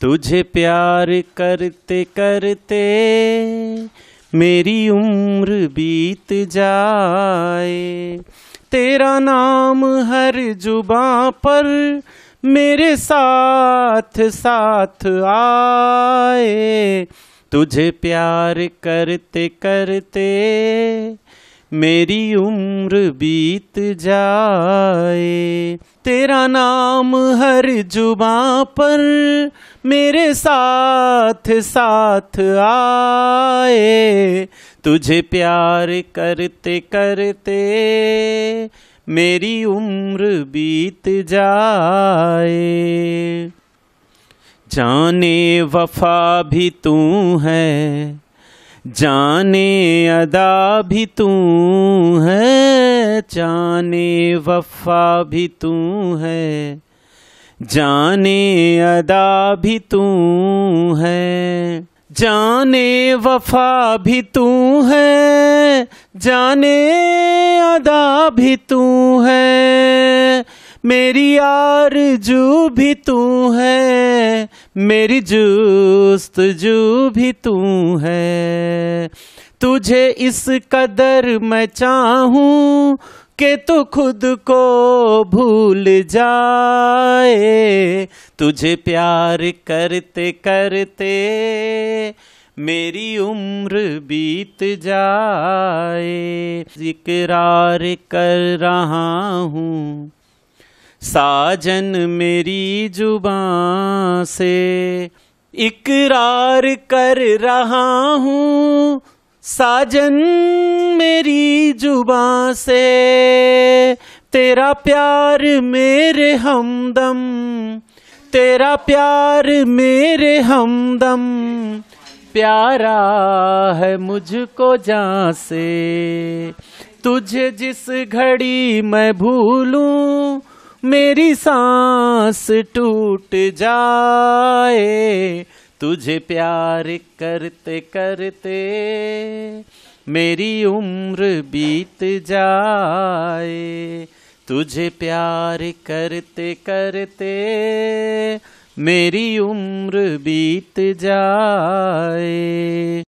तुझे प्यार करते करते मेरी उम्र बीत जाए तेरा नाम हर जुबा पर मेरे साथ साथ आए तुझे प्यार करते करते मेरी उम्र बीत जाए तेरा नाम हर जुबा पर मेरे साथ साथ आए तुझे प्यार करते करते मेरी उम्र बीत जाए जाने वफा भी तू है जाने अदा भी तू है जाने वफा भी तू है जाने अदा भी तू है जाने वफा भी तू है जाने अदा भी तू है मेरी जो भी तू है मेरी जोस्त जू भी तू है तुझे इस कदर मैं चाहूँ के तू खुद को भूल जाए तुझे प्यार करते करते मेरी उम्र बीत जाए इकरार कर रहा हूँ साजन मेरी जुबा से इकरार कर रहा हूँ साजन मेरी जुबा से तेरा प्यार मेरे हमदम तेरा प्यार मेरे हमदम प्यारा है मुझको जहाँ से तुझे जिस घड़ी मैं भूलूं मेरी सांस टूट जाए तुझे प्यार करते करते मेरी उम्र बीत जाए तुझे प्यार करते करते मेरी उम्र बीत जाए